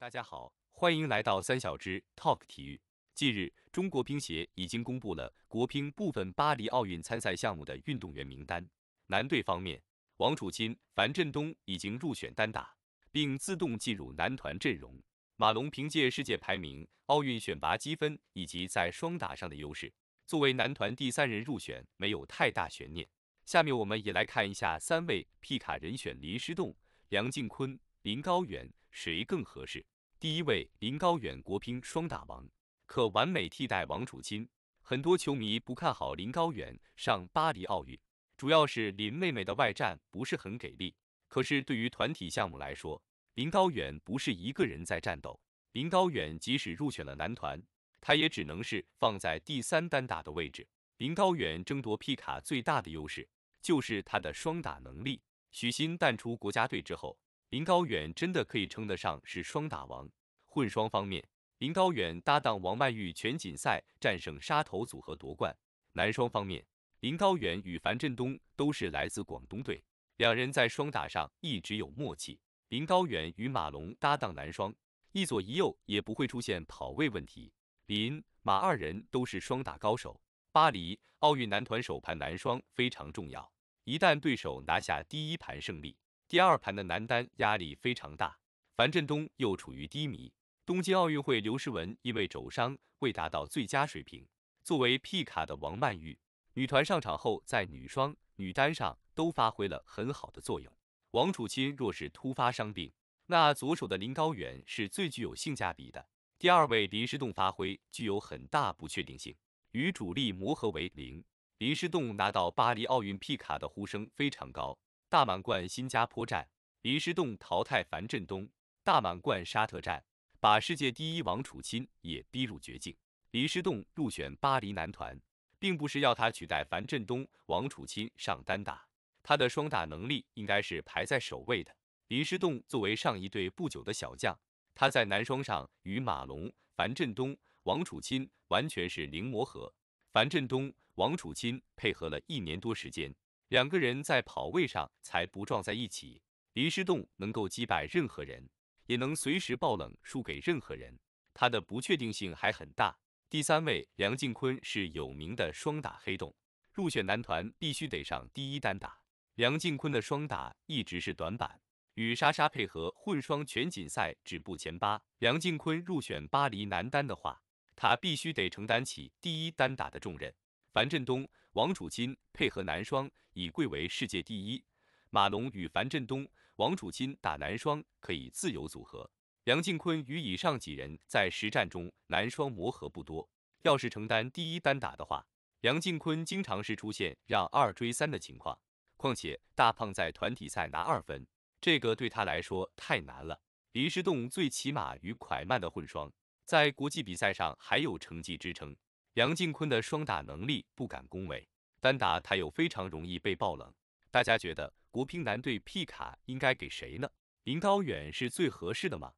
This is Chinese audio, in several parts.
大家好，欢迎来到三小只 Talk 体育。近日，中国乒协已经公布了国乒部分巴黎奥运参赛项目的运动员名单。男队方面，王楚钦、樊振东已经入选单打，并自动进入男团阵容。马龙凭借世界排名、奥运选拔积分以及在双打上的优势，作为男团第三人入选，没有太大悬念。下面我们也来看一下三位 P 卡人选：林诗栋、梁靖昆、林高远。谁更合适？第一位林高远国乒双打王，可完美替代王楚钦。很多球迷不看好林高远上巴黎奥运，主要是林妹妹的外战不是很给力。可是对于团体项目来说，林高远不是一个人在战斗。林高远即使入选了男团，他也只能是放在第三单打的位置。林高远争夺皮卡最大的优势就是他的双打能力。许昕淡出国家队之后。林高远真的可以称得上是双打王。混双方面，林高远搭档王曼玉，全锦赛战胜沙头组合夺冠。男双方面，林高远与樊振东都是来自广东队，两人在双打上一直有默契。林高远与马龙搭档男双，一左一右也不会出现跑位问题。林马二人都是双打高手。巴黎奥运男团首盘男双非常重要，一旦对手拿下第一盘胜利。第二盘的男单压力非常大，樊振东又处于低迷。东京奥运会刘诗雯因为肘伤未达到最佳水平。作为 P 卡的王曼玉，女团上场后在女双、女单上都发挥了很好的作用。王楚钦若是突发伤病，那左手的林高远是最具有性价比的。第二位林诗栋发挥具有很大不确定性，与主力磨合为零。林诗栋拿到巴黎奥运 P 卡的呼声非常高。大满贯新加坡站，林诗栋淘汰樊振东。大满贯沙特站，把世界第一王楚钦也逼入绝境。林诗栋入选巴黎男团，并不是要他取代樊振东、王楚钦上单打，他的双打能力应该是排在首位的。林诗栋作为上一队不久的小将，他在男双上与马龙、樊振东、王楚钦完全是零磨合，樊振东、王楚钦配合了一年多时间。两个人在跑位上才不撞在一起。林诗栋能够击败任何人，也能随时爆冷输给任何人，他的不确定性还很大。第三位梁靖昆是有名的双打黑洞，入选男团必须得上第一单打。梁靖昆的双打一直是短板，与莎莎配合混双全锦赛止步前八。梁靖昆入选巴黎男单的话，他必须得承担起第一单打的重任。樊振东、王楚钦配合男双已贵为世界第一，马龙与樊振东、王楚钦打男双可以自由组合。梁靖昆与以上几人在实战中男双磨合不多，要是承担第一单打的话，梁靖昆经常是出现让二追三的情况。况且大胖在团体赛拿二分，这个对他来说太难了。林诗栋最起码与蒯曼的混双在国际比赛上还有成绩支撑。梁靖昆的双打能力不敢恭维，单打他又非常容易被爆冷。大家觉得国乒男队 P 卡应该给谁呢？林高远是最合适的吗？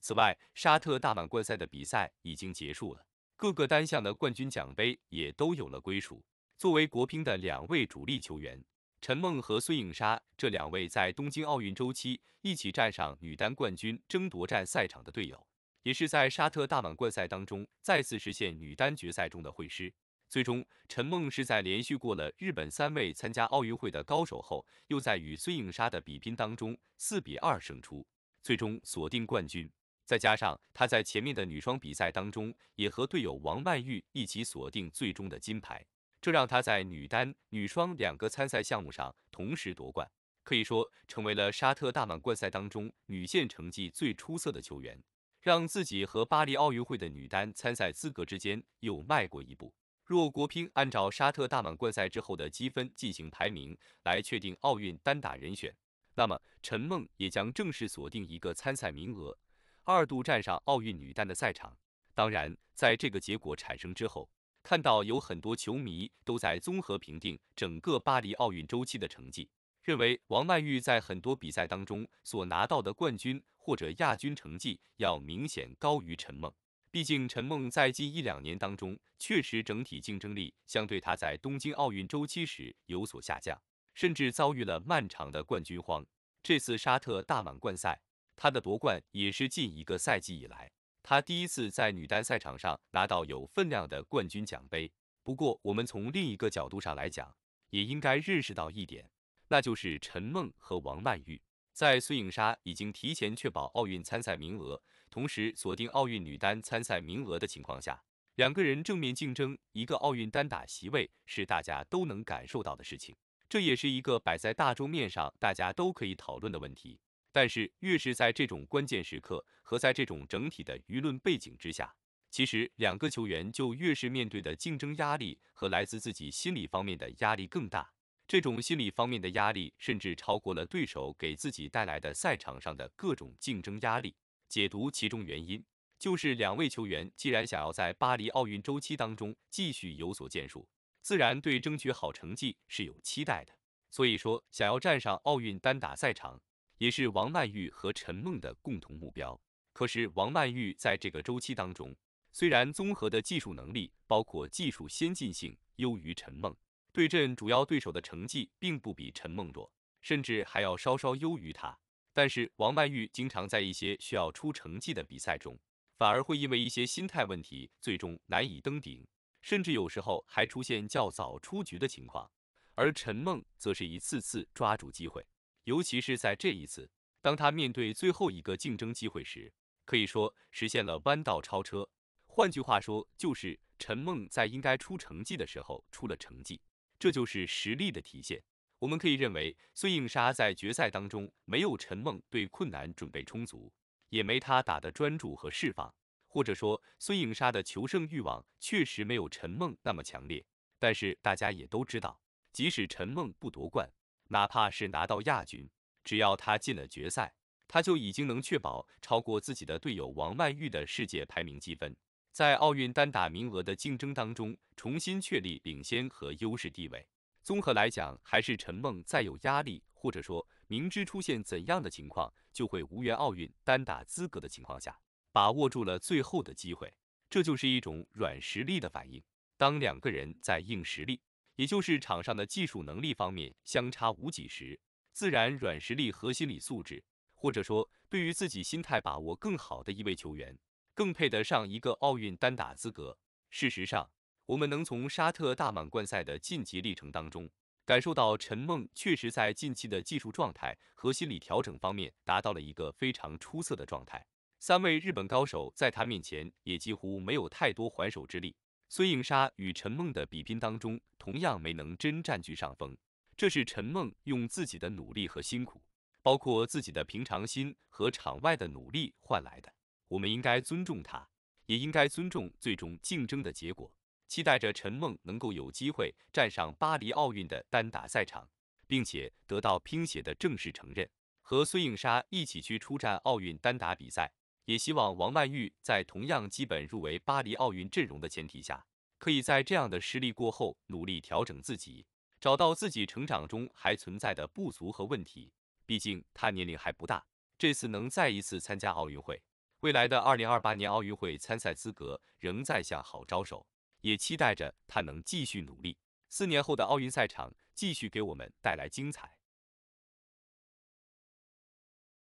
此外，沙特大满贯赛的比赛已经结束了，各个单项的冠军奖杯也都有了归属。作为国乒的两位主力球员，陈梦和孙颖莎这两位在东京奥运周期一起站上女单冠军争夺战赛场的队友。也是在沙特大满贯赛当中再次实现女单决赛中的会师，最终陈梦是在连续过了日本三位参加奥运会的高手后，又在与孙颖莎的比拼当中四比二胜出，最终锁定冠军。再加上她在前面的女双比赛当中也和队友王曼昱一起锁定最终的金牌，这让她在女单、女双两个参赛项目上同时夺冠，可以说成为了沙特大满贯赛当中女线成绩最出色的球员。让自己和巴黎奥运会的女单参赛资格之间又迈过一步。若国乒按照沙特大满贯赛之后的积分进行排名来确定奥运单打人选，那么陈梦也将正式锁定一个参赛名额，二度站上奥运女单的赛场。当然，在这个结果产生之后，看到有很多球迷都在综合评定整个巴黎奥运周期的成绩。认为王曼玉在很多比赛当中所拿到的冠军或者亚军成绩要明显高于陈梦，毕竟陈梦在近一两年当中确实整体竞争力相对她在东京奥运周期时有所下降，甚至遭遇了漫长的冠军荒。这次沙特大满贯赛，她的夺冠也是近一个赛季以来她第一次在女单赛场上拿到有分量的冠军奖杯。不过，我们从另一个角度上来讲，也应该认识到一点。那就是陈梦和王曼玉，在孙颖莎已经提前确保奥运参赛名额，同时锁定奥运女单参赛名额的情况下，两个人正面竞争一个奥运单打席位是大家都能感受到的事情，这也是一个摆在大桌面上大家都可以讨论的问题。但是越是在这种关键时刻和在这种整体的舆论背景之下，其实两个球员就越是面对的竞争压力和来自自己心理方面的压力更大。这种心理方面的压力，甚至超过了对手给自己带来的赛场上的各种竞争压力。解读其中原因，就是两位球员既然想要在巴黎奥运周期当中继续有所建树，自然对争取好成绩是有期待的。所以说，想要站上奥运单打赛场，也是王曼玉和陈梦的共同目标。可是，王曼玉在这个周期当中，虽然综合的技术能力，包括技术先进性，优于陈梦。对阵主要对手的成绩并不比陈梦弱，甚至还要稍稍优于他。但是王曼玉经常在一些需要出成绩的比赛中，反而会因为一些心态问题，最终难以登顶，甚至有时候还出现较早出局的情况。而陈梦则是一次次抓住机会，尤其是在这一次，当他面对最后一个竞争机会时，可以说实现了弯道超车。换句话说，就是陈梦在应该出成绩的时候出了成绩。这就是实力的体现。我们可以认为，孙颖莎在决赛当中没有陈梦对困难准备充足，也没她打的专注和释放，或者说孙颖莎的求胜欲望确实没有陈梦那么强烈。但是大家也都知道，即使陈梦不夺冠，哪怕是拿到亚军，只要她进了决赛，她就已经能确保超过自己的队友王曼玉的世界排名积分。在奥运单打名额的竞争当中，重新确立领先和优势地位。综合来讲，还是陈梦再有压力，或者说明知出现怎样的情况就会无缘奥运单打资格的情况下，把握住了最后的机会。这就是一种软实力的反应。当两个人在硬实力，也就是场上的技术能力方面相差无几时，自然软实力和心理素质，或者说对于自己心态把握更好的一位球员。更配得上一个奥运单打资格。事实上，我们能从沙特大满贯赛的晋级历程当中，感受到陈梦确实在近期的技术状态和心理调整方面达到了一个非常出色的状态。三位日本高手在他面前也几乎没有太多还手之力。孙颖莎与陈梦的比拼当中，同样没能真占据上风。这是陈梦用自己的努力和辛苦，包括自己的平常心和场外的努力换来的。我们应该尊重他，也应该尊重最终竞争的结果。期待着陈梦能够有机会站上巴黎奥运的单打赛场，并且得到乒协的正式承认，和孙颖莎一起去出战奥运单打比赛。也希望王曼玉在同样基本入围巴黎奥运阵容的前提下，可以在这样的失利过后努力调整自己，找到自己成长中还存在的不足和问题。毕竟她年龄还不大，这次能再一次参加奥运会。未来的二零二八年奥运会参赛资格仍在向好招手，也期待着他能继续努力。四年后的奥运赛场继续给我们带来精彩。